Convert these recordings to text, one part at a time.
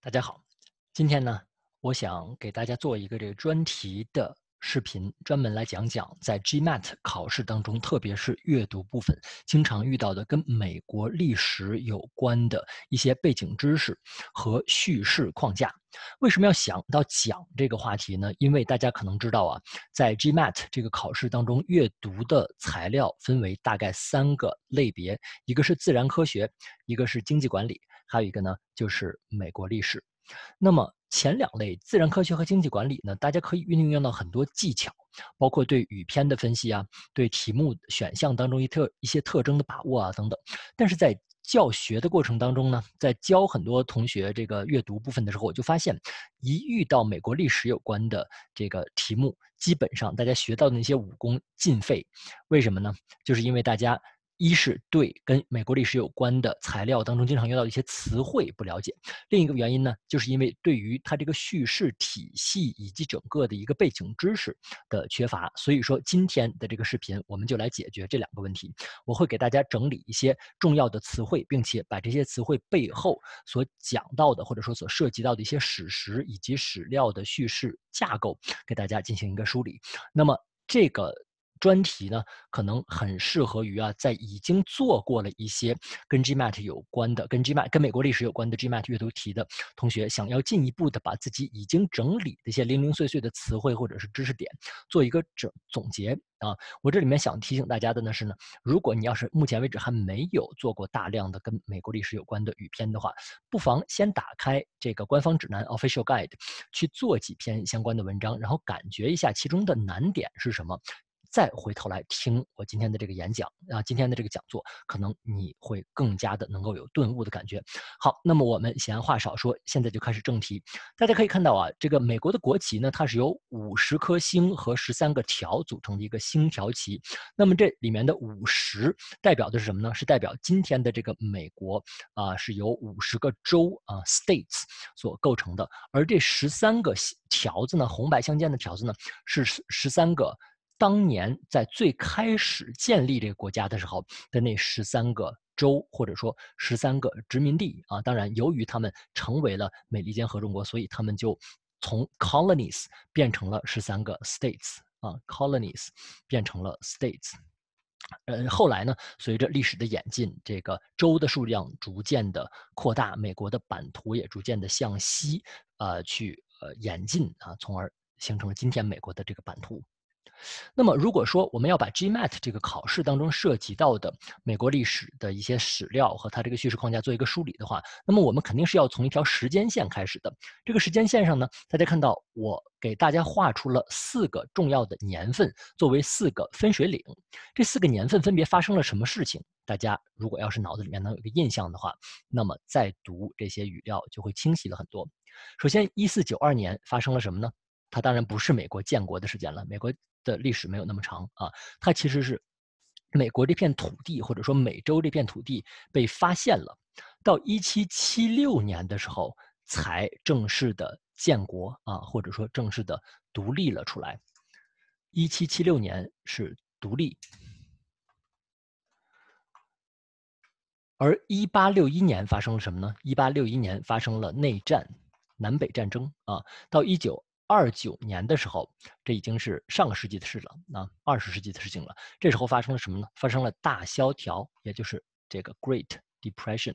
大家好，今天呢，我想给大家做一个这个专题的视频，专门来讲讲在 GMAT 考试当中，特别是阅读部分经常遇到的跟美国历史有关的一些背景知识和叙事框架。为什么要想到讲这个话题呢？因为大家可能知道啊，在 GMAT 这个考试当中，阅读的材料分为大概三个类别，一个是自然科学，一个是经济管理。还有一个呢，就是美国历史。那么前两类自然科学和经济管理呢，大家可以运用到很多技巧，包括对语篇的分析啊，对题目选项当中一特一些特征的把握啊等等。但是在教学的过程当中呢，在教很多同学这个阅读部分的时候，我就发现，一遇到美国历史有关的这个题目，基本上大家学到的那些武功尽废。为什么呢？就是因为大家。一是对跟美国历史有关的材料当中经常用到的一些词汇不了解，另一个原因呢，就是因为对于它这个叙事体系以及整个的一个背景知识的缺乏，所以说今天的这个视频我们就来解决这两个问题。我会给大家整理一些重要的词汇，并且把这些词汇背后所讲到的或者说所涉及到的一些史实以及史料的叙事架构给大家进行一个梳理。那么这个。专题呢，可能很适合于啊，在已经做过了一些跟 Gmat 有关的、跟 Gmat 跟美国历史有关的 Gmat 阅读题的同学，想要进一步的把自己已经整理的一些零零碎碎的词汇或者是知识点做一个整总结啊。我这里面想提醒大家的呢是呢，如果你要是目前为止还没有做过大量的跟美国历史有关的语篇的话，不妨先打开这个官方指南 Official Guide，去做几篇相关的文章，然后感觉一下其中的难点是什么。再回头来听我今天的这个演讲啊，今天的这个讲座，可能你会更加的能够有顿悟的感觉。好，那么我们闲话少说，现在就开始正题。大家可以看到啊，这个美国的国旗呢，它是由五十颗星和十三个条组成的一个星条旗。那么这里面的五十代表的是什么呢？是代表今天的这个美国啊，是由五十个州啊 （states） 所构成的。而这十三个条子呢，红白相间的条子呢，是十三个。当年在最开始建立这个国家的时候的那十三个州，或者说十三个殖民地啊，当然由于他们成为了美利坚合众国，所以他们就从 colonies 变成了十三个 states 啊，colonies 变成了 states。呃，后来呢，随着历史的演进，这个州的数量逐渐的扩大，美国的版图也逐渐的向西呃，去呃演进啊，从而形成了今天美国的这个版图。那么，如果说我们要把 GMAT 这个考试当中涉及到的美国历史的一些史料和它这个叙事框架做一个梳理的话，那么我们肯定是要从一条时间线开始的。这个时间线上呢，大家看到我给大家画出了四个重要的年份作为四个分水岭。这四个年份分别发生了什么事情？大家如果要是脑子里面能有一个印象的话，那么再读这些语料就会清晰了很多。首先，一四九二年发生了什么呢？它当然不是美国建国的时间了，美国的历史没有那么长啊。它其实是美国这片土地，或者说美洲这片土地被发现了，到一七七六年的时候才正式的建国啊，或者说正式的独立了出来。一七七六年是独立，而一八六一年发生了什么呢？一八六一年发生了内战，南北战争啊。到一九二九年的时候，这已经是上个世纪的事了，那二十世纪的事情了。这时候发生了什么呢？发生了大萧条，也就是这个 Great Depression。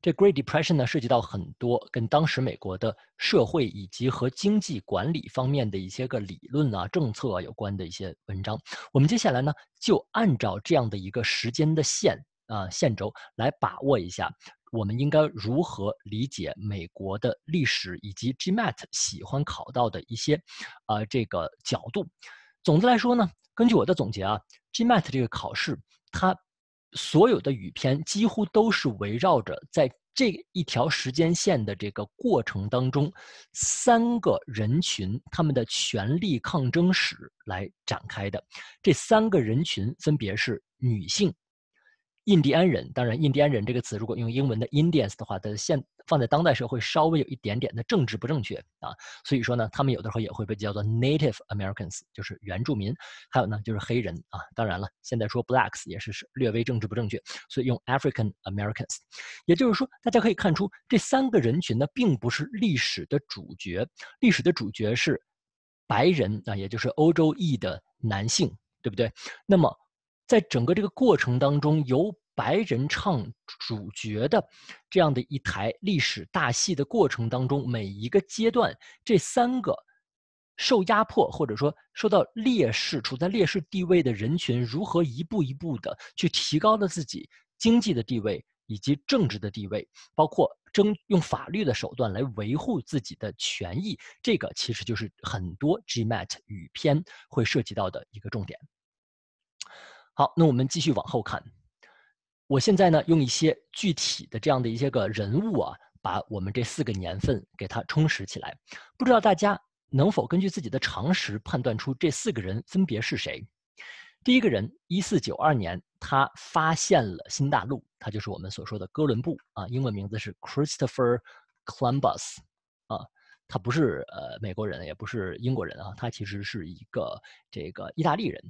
这 Great Depression 呢，涉及到很多跟当时美国的社会以及和经济管理方面的一些个理论啊、政策有关的一些文章。我们接下来呢，就按照这样的一个时间的线啊、线轴来把握一下。我们应该如何理解美国的历史，以及 GMAT 喜欢考到的一些，啊，这个角度。总的来说呢，根据我的总结啊，GMAT 这个考试，它所有的语篇几乎都是围绕着在这一条时间线的这个过程当中，三个人群他们的权力抗争史来展开的。这三个人群分别是女性。印第安人，当然，印第安人这个词如果用英文的 Indians 的话，它现放在当代社会稍微有一点点的政治不正确啊，所以说呢，他们有的时候也会被叫做 Native Americans，就是原住民，还有呢就是黑人啊，当然了，现在说 Blacks 也是是略微政治不正确，所以用 African Americans，也就是说，大家可以看出这三个人群呢并不是历史的主角，历史的主角是白人啊，也就是欧洲裔的男性，对不对？那么。在整个这个过程当中，由白人唱主角的这样的一台历史大戏的过程当中，每一个阶段，这三个受压迫或者说受到劣势、处在劣势地位的人群，如何一步一步的去提高了自己经济的地位以及政治的地位，包括争用法律的手段来维护自己的权益，这个其实就是很多 g m a t 语篇会涉及到的一个重点。好，那我们继续往后看。我现在呢，用一些具体的这样的一些个人物啊，把我们这四个年份给它充实起来。不知道大家能否根据自己的常识判断出这四个人分别是谁？第一个人，一四九二年，他发现了新大陆，他就是我们所说的哥伦布啊，英文名字是 Christopher Columbus 啊，他不是呃美国人，也不是英国人啊，他其实是一个这个意大利人。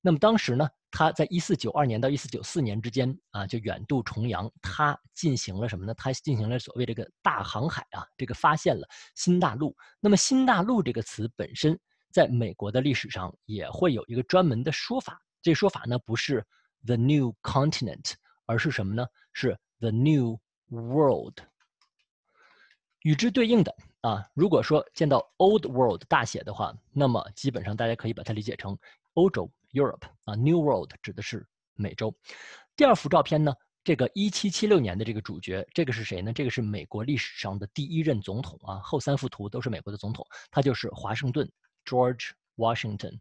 那么当时呢，他在一四九二年到一四九四年之间啊，就远渡重洋，他进行了什么呢？他进行了所谓这个大航海啊，这个发现了新大陆。那么“新大陆”这个词本身，在美国的历史上也会有一个专门的说法，这说法呢不是 “the new continent”，而是什么呢？是 “the new world”。与之对应的啊，如果说见到 “old world” 大写的话，那么基本上大家可以把它理解成欧洲。Europe 啊，New World 指的是美洲。第二幅照片呢，这个1776年的这个主角，这个是谁呢？这个是美国历史上的第一任总统啊。后三幅图都是美国的总统，他就是华盛顿，George Washington。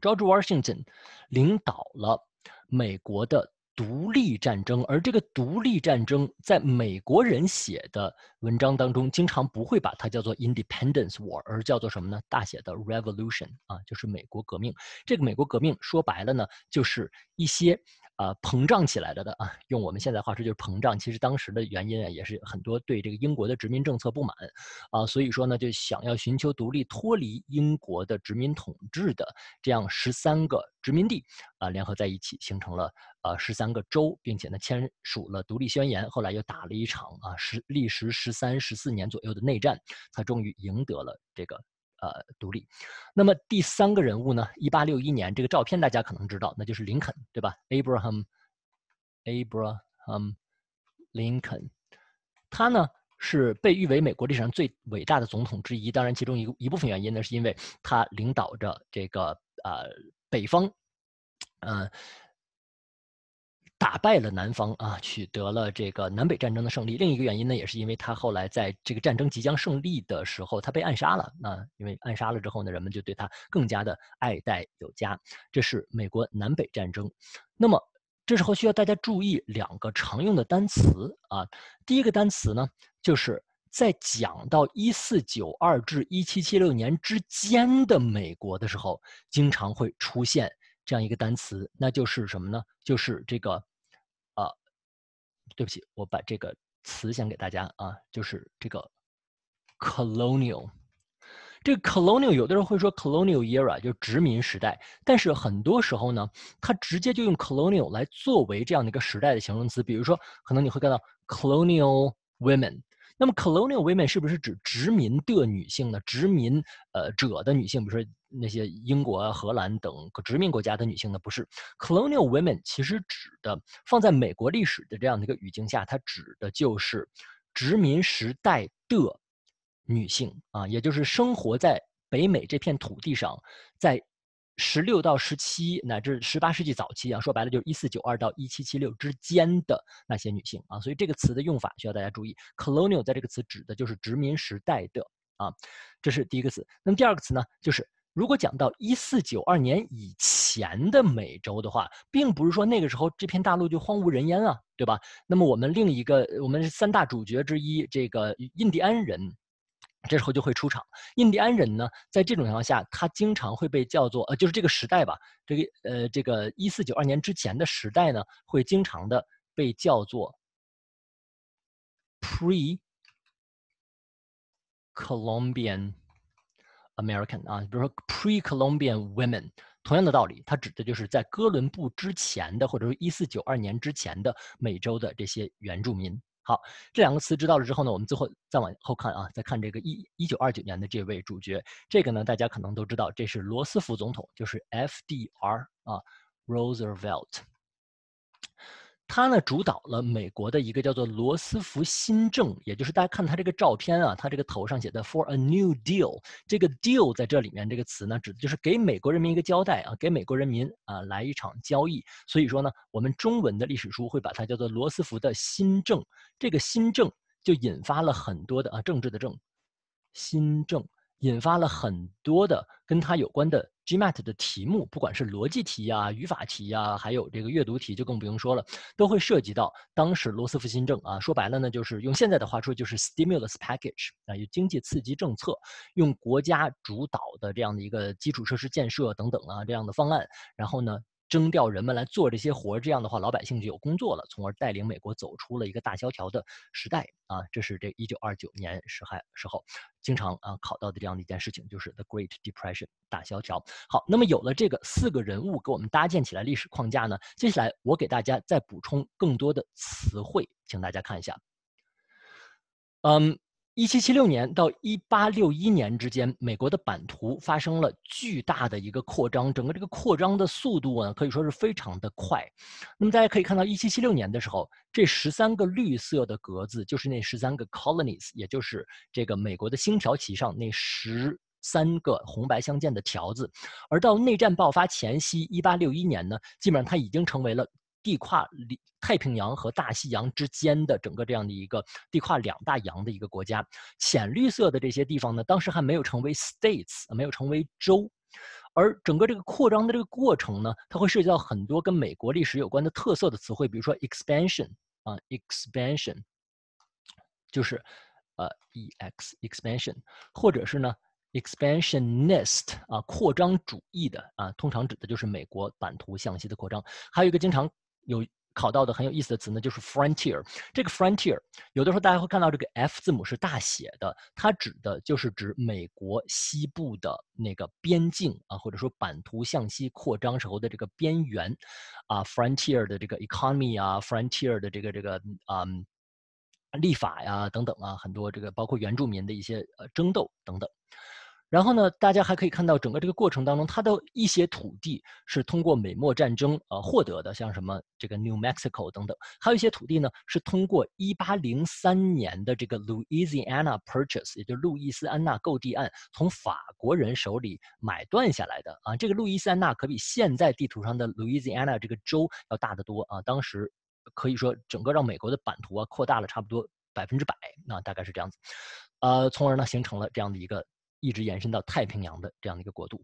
George Washington 领导了美国的。独立战争，而这个独立战争，在美国人写的文章当中，经常不会把它叫做 Independence War，而叫做什么呢？大写的 Revolution，啊，就是美国革命。这个美国革命说白了呢，就是一些。啊，膨胀起来了的啊，用我们现在话说就是膨胀。其实当时的原因啊，也是很多对这个英国的殖民政策不满，啊，所以说呢就想要寻求独立，脱离英国的殖民统治的这样十三个殖民地啊，联合在一起，形成了呃十三个州，并且呢签署了独立宣言。后来又打了一场啊十历时十三、十四年左右的内战，他终于赢得了这个。呃，独立。那么第三个人物呢？一八六一年这个照片大家可能知道，那就是林肯，对吧？Abraham Abraham Lincoln，他呢是被誉为美国历史上最伟大的总统之一。当然，其中一个一部分原因呢，是因为他领导着这个呃北方，呃打败了南方啊，取得了这个南北战争的胜利。另一个原因呢，也是因为他后来在这个战争即将胜利的时候，他被暗杀了。那因为暗杀了之后呢，人们就对他更加的爱戴有加。这是美国南北战争。那么这时候需要大家注意两个常用的单词啊。第一个单词呢，就是在讲到1492至1776年之间的美国的时候，经常会出现这样一个单词，那就是什么呢？就是这个。对不起，我把这个词想给大家啊，就是这个 colonial。这个 colonial 有的人会说 colonial era 就殖民时代，但是很多时候呢，他直接就用 colonial 来作为这样的一个时代的形容词。比如说，可能你会看到 colonial women。那么，colonial women 是不是指殖民的女性呢？殖民呃者的女性，比如说那些英国、荷兰等殖民国家的女性呢？不是，colonial women 其实指的放在美国历史的这样的一个语境下，它指的就是殖民时代的女性啊，也就是生活在北美这片土地上，在。十六到十七乃至十八世纪早期啊，说白了就是一四九二到一七七六之间的那些女性啊，所以这个词的用法需要大家注意。Colonial 在这个词指的就是殖民时代的啊，这是第一个词。那么第二个词呢，就是如果讲到一四九二年以前的美洲的话，并不是说那个时候这片大陆就荒无人烟啊，对吧？那么我们另一个我们三大主角之一这个印第安人。这时候就会出场。印第安人呢，在这种情况下，他经常会被叫做呃，就是这个时代吧，这个呃，这个一四九二年之前的时代呢，会经常的被叫做 pre Colombian American 啊，比如说 pre Colombian women。同样的道理，它指的就是在哥伦布之前的，或者说一四九二年之前的美洲的这些原住民。好，这两个词知道了之后呢，我们最后再往后看啊，再看这个一一九二九年的这位主角，这个呢大家可能都知道，这是罗斯福总统，就是 FDR 啊，Roosevelt。他呢主导了美国的一个叫做罗斯福新政，也就是大家看他这个照片啊，他这个头上写的 “for a new deal”，这个 “deal” 在这里面这个词呢，指的就是给美国人民一个交代啊，给美国人民啊来一场交易。所以说呢，我们中文的历史书会把它叫做罗斯福的新政。这个新政就引发了很多的啊政治的政，新政引发了很多的跟他有关的。GMAT 的题目，不管是逻辑题呀、语法题呀，还有这个阅读题，就更不用说了，都会涉及到当时罗斯福新政啊。说白了呢，就是用现在的话说，就是 stimulus package 啊，有经济刺激政策，用国家主导的这样的一个基础设施建设等等啊这样的方案，然后呢。征调人们来做这些活，这样的话，老百姓就有工作了，从而带领美国走出了一个大萧条的时代啊！这是这一九二九年时还时候经常啊考到的这样的一件事情，就是 The Great Depression 大萧条。好，那么有了这个四个人物给我们搭建起来历史框架呢，接下来我给大家再补充更多的词汇，请大家看一下，嗯。一七七六年到一八六一年之间，美国的版图发生了巨大的一个扩张，整个这个扩张的速度呢，可以说是非常的快。那么大家可以看到，一七七六年的时候，这十三个绿色的格子就是那十三个 colonies，也就是这个美国的星条旗上那十三个红白相间的条子。而到内战爆发前夕，一八六一年呢，基本上它已经成为了。地跨太平洋和大西洋之间的整个这样的一个地跨两大洋的一个国家，浅绿色的这些地方呢，当时还没有成为 states，没有成为州，而整个这个扩张的这个过程呢，它会涉及到很多跟美国历史有关的特色的词汇，比如说 expansion 啊，expansion 就是呃 e x expansion，或者是呢 expansionist 啊，扩张主义的啊，通常指的就是美国版图向西的扩张，还有一个经常。有考到的很有意思的词呢，就是 frontier。这个 frontier，有的时候大家会看到这个 F 字母是大写的，它指的就是指美国西部的那个边境啊，或者说版图向西扩张时候的这个边缘啊。frontier 的这个 economy 啊，frontier 的这个这个嗯。立法呀等等啊，很多这个包括原住民的一些呃争斗等等。然后呢，大家还可以看到整个这个过程当中，它的一些土地是通过美墨战争呃获得的，像什么这个 New Mexico 等等，还有一些土地呢是通过1803年的这个 Louisiana Purchase，也就是路易斯安那购地案，从法国人手里买断下来的啊。这个路易斯安那可比现在地图上的 Louisiana 这个州要大得多啊。当时可以说整个让美国的版图啊扩大了差不多百分之百，那大概是这样子，呃，从而呢形成了这样的一个。一直延伸到太平洋的这样的一个国度。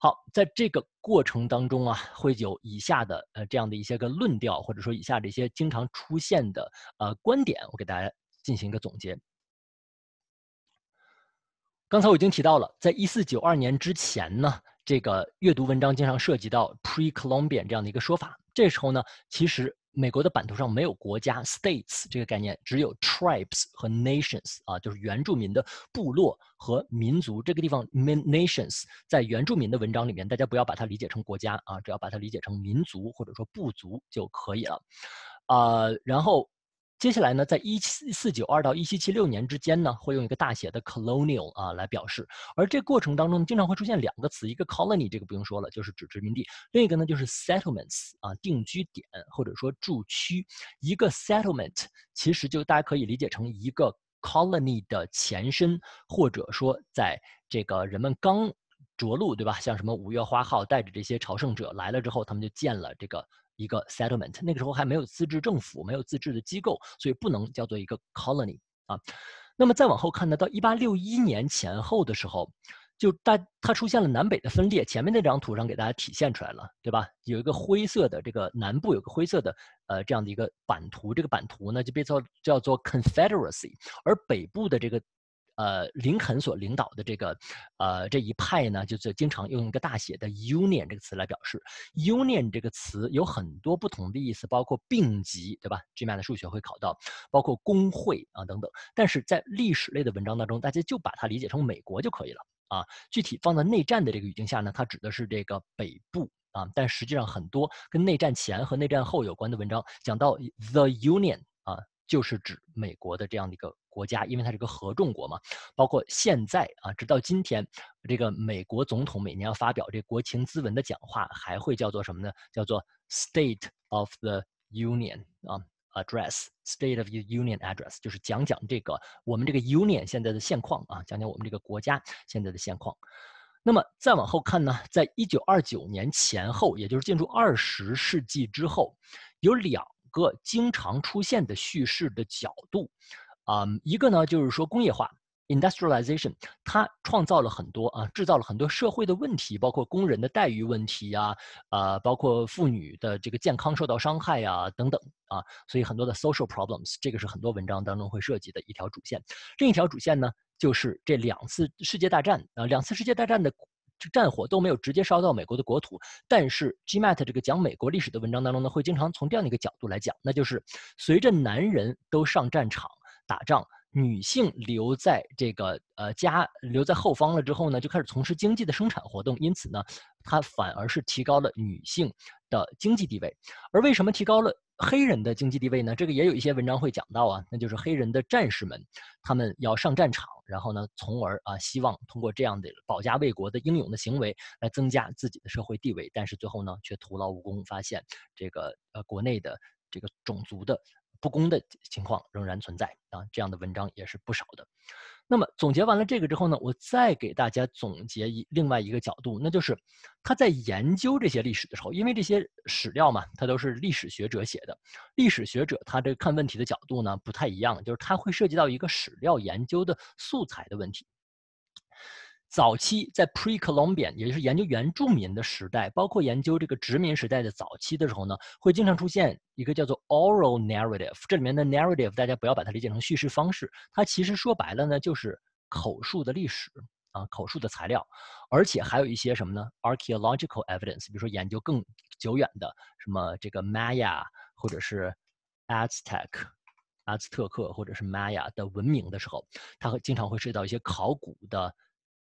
好，在这个过程当中啊，会有以下的呃这样的一些个论调，或者说以下这些经常出现的呃观点，我给大家进行一个总结。刚才我已经提到了，在一四九二年之前呢，这个阅读文章经常涉及到 pre-Columbian 这样的一个说法。这时候呢，其实。美国的版图上没有国家 （states） 这个概念，只有 tribes 和 nations 啊，就是原住民的部落和民族。这个地方 nations 在原住民的文章里面，大家不要把它理解成国家啊，只要把它理解成民族或者说部族就可以了。啊，然后。接下来呢，在一七四九二到一七七六年之间呢，会用一个大写的 colonial 啊来表示。而这过程当中，经常会出现两个词，一个 colony 这个不用说了，就是指殖民地；另一个呢就是 settlements 啊，定居点或者说驻区。一个 settlement 其实就大家可以理解成一个 colony 的前身，或者说在这个人们刚着陆，对吧？像什么五月花号带着这些朝圣者来了之后，他们就建了这个。一个 settlement，那个时候还没有自治政府，没有自治的机构，所以不能叫做一个 colony 啊。那么再往后看呢，到一八六一年前后的时候，就大它出现了南北的分裂。前面那张图上给大家体现出来了，对吧？有一个灰色的这个南部，有个灰色的呃这样的一个版图，这个版图呢就被叫叫做 confederacy，而北部的这个。呃，林肯所领导的这个，呃，这一派呢，就是经常用一个大写的 Union 这个词来表示。Union 这个词有很多不同的意思，包括并集，对吧？GMA 的数学会考到，包括工会啊等等。但是在历史类的文章当中，大家就把它理解成美国就可以了啊。具体放在内战的这个语境下呢，它指的是这个北部啊。但实际上，很多跟内战前和内战后有关的文章，讲到 The Union。就是指美国的这样的一个国家，因为它是个合众国嘛。包括现在啊，直到今天，这个美国总统每年要发表这国情咨文的讲话，还会叫做什么呢？叫做 State of the Union 啊，Address State of Union Address，就是讲讲这个我们这个 Union 现在的现况啊，讲讲我们这个国家现在的现况。那么再往后看呢，在一九二九年前后，也就是进入二十世纪之后，有两。个经常出现的叙事的角度，啊，一个呢就是说工业化 （industrialization），它创造了很多啊，制造了很多社会的问题，包括工人的待遇问题呀，啊，包括妇女的这个健康受到伤害呀等等啊，所以很多的 social problems，这个是很多文章当中会涉及的一条主线。另一条主线呢，就是这两次世界大战啊，两次世界大战的。这战火都没有直接烧到美国的国土，但是 g m a t 这个讲美国历史的文章当中呢，会经常从这样的一个角度来讲，那就是随着男人都上战场打仗，女性留在这个呃家留在后方了之后呢，就开始从事经济的生产活动，因此呢，它反而是提高了女性的经济地位。而为什么提高了？黑人的经济地位呢？这个也有一些文章会讲到啊，那就是黑人的战士们，他们要上战场，然后呢，从而啊希望通过这样的保家卫国的英勇的行为来增加自己的社会地位，但是最后呢却徒劳无功，发现这个呃国内的这个种族的不公的情况仍然存在啊，这样的文章也是不少的。那么总结完了这个之后呢，我再给大家总结一另外一个角度，那就是他在研究这些历史的时候，因为这些史料嘛，它都是历史学者写的，历史学者他这看问题的角度呢不太一样，就是他会涉及到一个史料研究的素材的问题。早期在 p r e c o l u m b i a n 也就是研究原住民的时代，包括研究这个殖民时代的早期的时候呢，会经常出现一个叫做 oral narrative。这里面的 narrative 大家不要把它理解成叙事方式，它其实说白了呢就是口述的历史啊，口述的材料，而且还有一些什么呢？archaeological evidence，比如说研究更久远的什么这个 Maya 或者是 Aztec 阿兹特克或者是 Maya 的文明的时候，它会经常会涉及到一些考古的。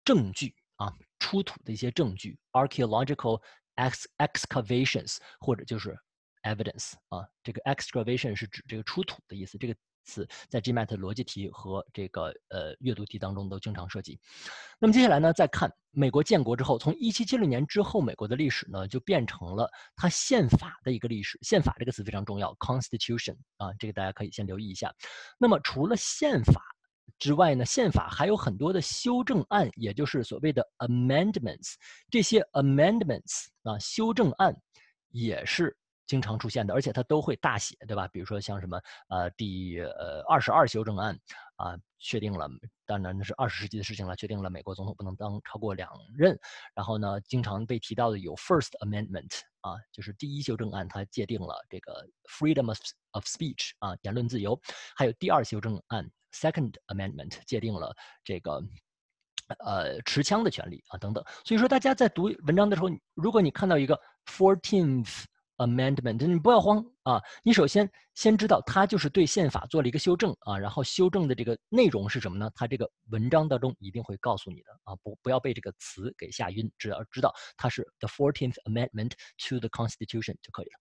证据啊，出土的一些证据，archaeological ex excavations 或者就是 evidence 啊，这个 excavation 是指这个出土的意思，这个词在 GMAT 的逻辑题和这个呃阅读题当中都经常涉及。那么接下来呢，再看美国建国之后，从1776年之后，美国的历史呢就变成了它宪法的一个历史。宪法这个词非常重要，constitution 啊，这个大家可以先留意一下。那么除了宪法。之外呢，宪法还有很多的修正案，也就是所谓的 amendments。这些 amendments 啊，修正案也是经常出现的，而且它都会大写，对吧？比如说像什么呃第呃二十二修正案啊，确定了当然那是二十世纪的事情了，确定了美国总统不能当超过两任。然后呢，经常被提到的有 First Amendment 啊，就是第一修正案，它界定了这个 freedom of of speech 啊，言论自由。还有第二修正案。Second Amendment 界定了这个呃持枪的权利啊等等，所以说大家在读文章的时候，如果你看到一个 Fourteenth Amendment，你不要慌啊，你首先先知道它就是对宪法做了一个修正啊，然后修正的这个内容是什么呢？它这个文章当中一定会告诉你的啊，不不要被这个词给吓晕，只要知道它是 The Fourteenth Amendment to the Constitution 就可以了。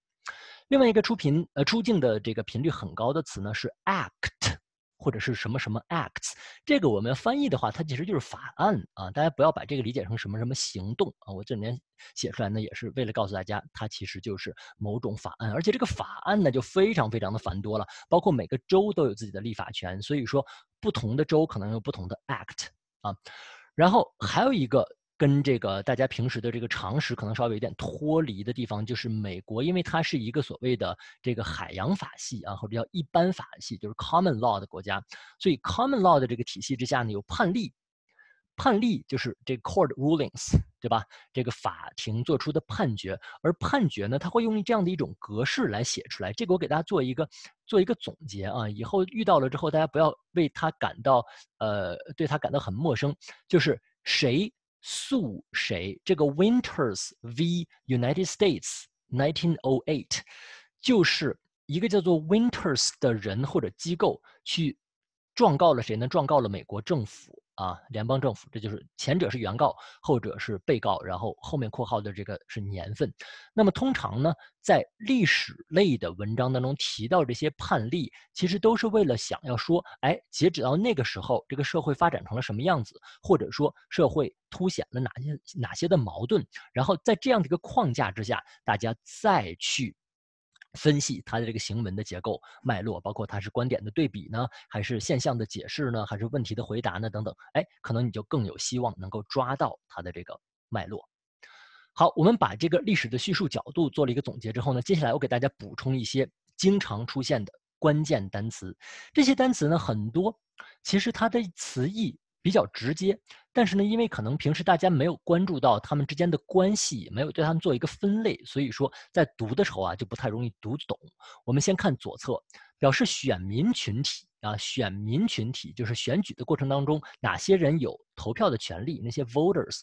另外一个出频呃出镜的这个频率很高的词呢是 Act。或者是什么什么 acts，这个我们翻译的话，它其实就是法案啊，大家不要把这个理解成什么什么行动啊。我这里面写出来呢，也是为了告诉大家，它其实就是某种法案，而且这个法案呢就非常非常的繁多了，包括每个州都有自己的立法权，所以说不同的州可能有不同的 act 啊。然后还有一个。跟这个大家平时的这个常识可能稍微有点脱离的地方，就是美国，因为它是一个所谓的这个海洋法系啊，或者叫一般法系，就是 common law 的国家，所以 common law 的这个体系之下呢，有判例，判例就是这个 court rulings，对吧？这个法庭做出的判决，而判决呢，它会用这样的一种格式来写出来。这个我给大家做一个做一个总结啊，以后遇到了之后，大家不要为它感到呃，对它感到很陌生，就是谁。诉谁？这个 Winters v. United States, 1908，就是一个叫做 Winters 的人或者机构去状告了谁呢？状告了美国政府。啊，联邦政府，这就是前者是原告，后者是被告，然后后面括号的这个是年份。那么通常呢，在历史类的文章当中提到这些判例，其实都是为了想要说，哎，截止到那个时候，这个社会发展成了什么样子，或者说社会凸显了哪些哪些的矛盾，然后在这样的一个框架之下，大家再去。分析它的这个行文的结构脉络，包括它是观点的对比呢，还是现象的解释呢，还是问题的回答呢，等等。哎，可能你就更有希望能够抓到它的这个脉络。好，我们把这个历史的叙述角度做了一个总结之后呢，接下来我给大家补充一些经常出现的关键单词。这些单词呢，很多其实它的词义。比较直接，但是呢，因为可能平时大家没有关注到他们之间的关系，没有对他们做一个分类，所以说在读的时候啊，就不太容易读懂。我们先看左侧，表示选民群体啊，选民群体就是选举的过程当中哪些人有投票的权利，那些 voters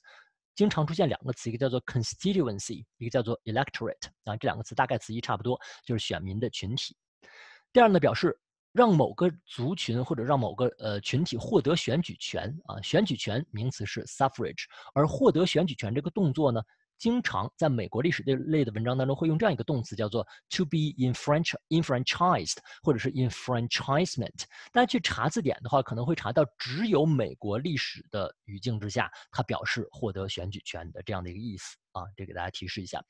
经常出现两个词，一个叫做 constituency，一个叫做 electorate 啊，这两个词大概词义差不多，就是选民的群体。第二呢，表示。让某个族群或者让某个呃群体获得选举权啊，选举权名词是 suffrage，而获得选举权这个动作呢，经常在美国历史类的文章当中会用这样一个动词叫做 to be enfranch enfranchised，或者是 enfranchisement。大家去查字典的话，可能会查到只有美国历史的语境之下，它表示获得选举权的这样的一个意思啊，这给大家提示一下。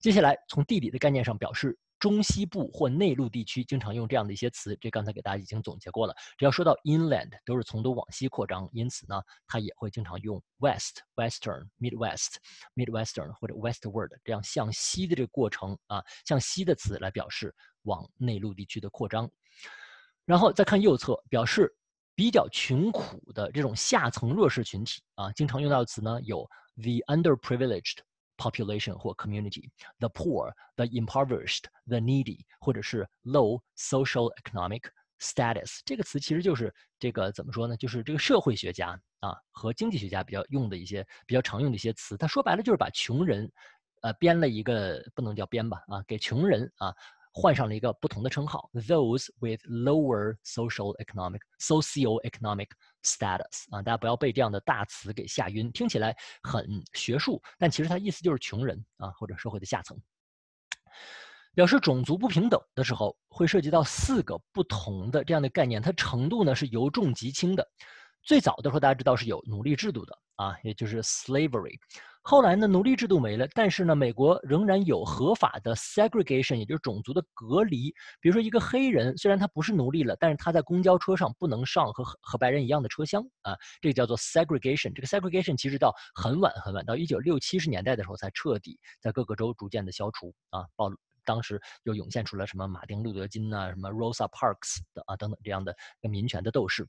接下来从地理的概念上表示。中西部或内陆地区经常用这样的一些词，这刚才给大家已经总结过了。只要说到 inland，都是从东往西扩张，因此呢，它也会经常用 west、western、midwest、midwestern 或者 westward 这样向西的这个过程啊，向西的词来表示往内陆地区的扩张。然后再看右侧，表示比较穷苦的这种下层弱势群体啊，经常用到的词呢有 the underprivileged。population 或 community，the poor，the impoverished，the needy，或者是 low social economic status，这个词其实就是这个怎么说呢？就是这个社会学家啊和经济学家比较用的一些比较常用的一些词。他说白了就是把穷人，呃编了一个不能叫编吧啊，给穷人啊。换上了一个不同的称号，those with lower social economic s o c i o economic status 啊，大家不要被这样的大词给吓晕，听起来很学术，但其实它意思就是穷人啊或者社会的下层。表示种族不平等的时候，会涉及到四个不同的这样的概念，它程度呢是由重及轻的。最早的时候，大家知道是有奴隶制度的啊，也就是 slavery。后来呢，奴隶制度没了，但是呢，美国仍然有合法的 segregation，也就是种族的隔离。比如说，一个黑人虽然他不是奴隶了，但是他在公交车上不能上和和白人一样的车厢啊。这个叫做 segregation，这个 segregation 其实到很晚很晚，到一九六七十年代的时候才彻底在各个州逐渐的消除啊，暴露。当时就涌现出了什么马丁·路德·金呐，什么 Rosa Parks 的啊等等这样的一个民权的斗士，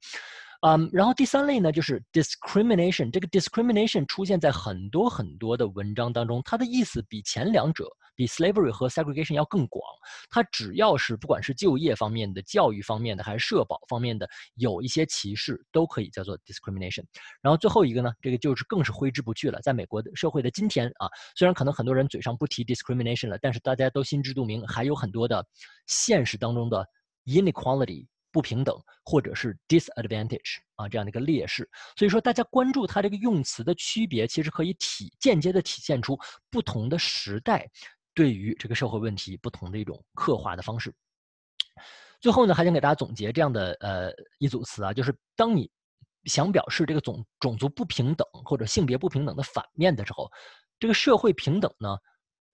嗯，然后第三类呢就是 discrimination，这个 discrimination 出现在很多很多的文章当中，它的意思比前两者。比 slavery 和 segregation 要更广，它只要是不管是就业方面的、教育方面的还是社保方面的，有一些歧视都可以叫做 discrimination。然后最后一个呢，这个就是更是挥之不去了。在美国的社会的今天啊，虽然可能很多人嘴上不提 discrimination 了，但是大家都心知肚明，还有很多的现实当中的 inequality 不平等或者是 disadvantage 啊这样的一个劣势。所以说，大家关注它这个用词的区别，其实可以体间接的体现出不同的时代。对于这个社会问题不同的一种刻画的方式。最后呢，还想给大家总结这样的呃一组词啊，就是当你想表示这个种种族不平等或者性别不平等的反面的时候，这个社会平等呢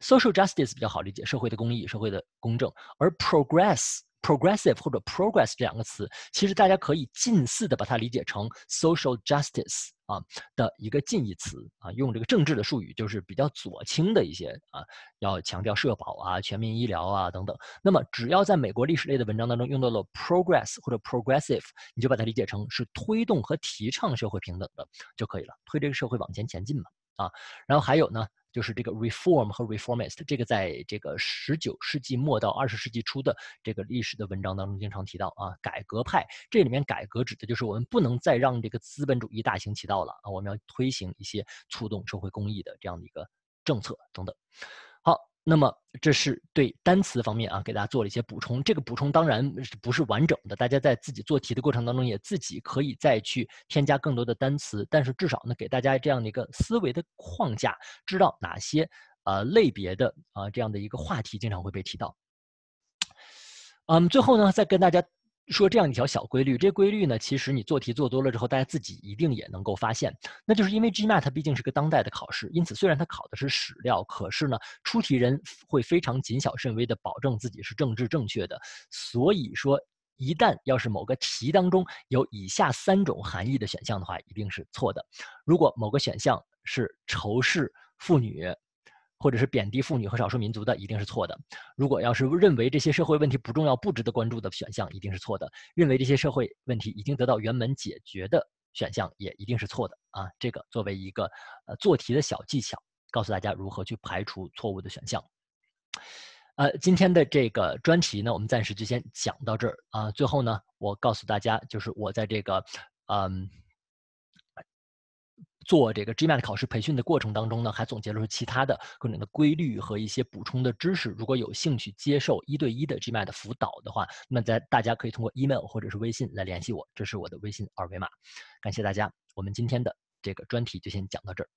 ，social justice 比较好理解，社会的公益、社会的公正，而 progress。progressive 或者 progress 这两个词，其实大家可以近似的把它理解成 social justice 啊的一个近义词啊，用这个政治的术语就是比较左倾的一些啊，要强调社保啊、全民医疗啊等等。那么只要在美国历史类的文章当中用到了 progress 或者 progressive，你就把它理解成是推动和提倡社会平等的就可以了，推这个社会往前前进嘛。啊，然后还有呢，就是这个 reform 和 reformist，这个在这个十九世纪末到二十世纪初的这个历史的文章当中经常提到啊，改革派。这里面改革指的就是我们不能再让这个资本主义大行其道了啊，我们要推行一些触动社会公益的这样的一个政策等等。好。那么，这是对单词方面啊，给大家做了一些补充。这个补充当然不是完整的，大家在自己做题的过程当中，也自己可以再去添加更多的单词。但是至少呢，给大家这样的一个思维的框架，知道哪些啊类别的啊这样的一个话题经常会被提到。嗯，最后呢，再跟大家。说这样一条小规律，这规律呢，其实你做题做多了之后，大家自己一定也能够发现，那就是因为 G MAT 它毕竟是个当代的考试，因此虽然它考的是史料，可是呢，出题人会非常谨小慎微的保证自己是政治正确的，所以说一旦要是某个题当中有以下三种含义的选项的话，一定是错的。如果某个选项是仇视妇女。或者是贬低妇女和少数民族的，一定是错的。如果要是认为这些社会问题不重要、不值得关注的选项，一定是错的。认为这些社会问题已经得到圆满解决的选项，也一定是错的。啊，这个作为一个呃做题的小技巧，告诉大家如何去排除错误的选项。呃，今天的这个专题呢，我们暂时就先讲到这儿啊。最后呢，我告诉大家，就是我在这个呃。做这个 GMAT 考试培训的过程当中呢，还总结了其他的各种的规律和一些补充的知识。如果有兴趣接受一对一的 GMAT 辅导的话，那么在大家可以通过 email 或者是微信来联系我，这是我的微信二维码。感谢大家，我们今天的这个专题就先讲到这儿。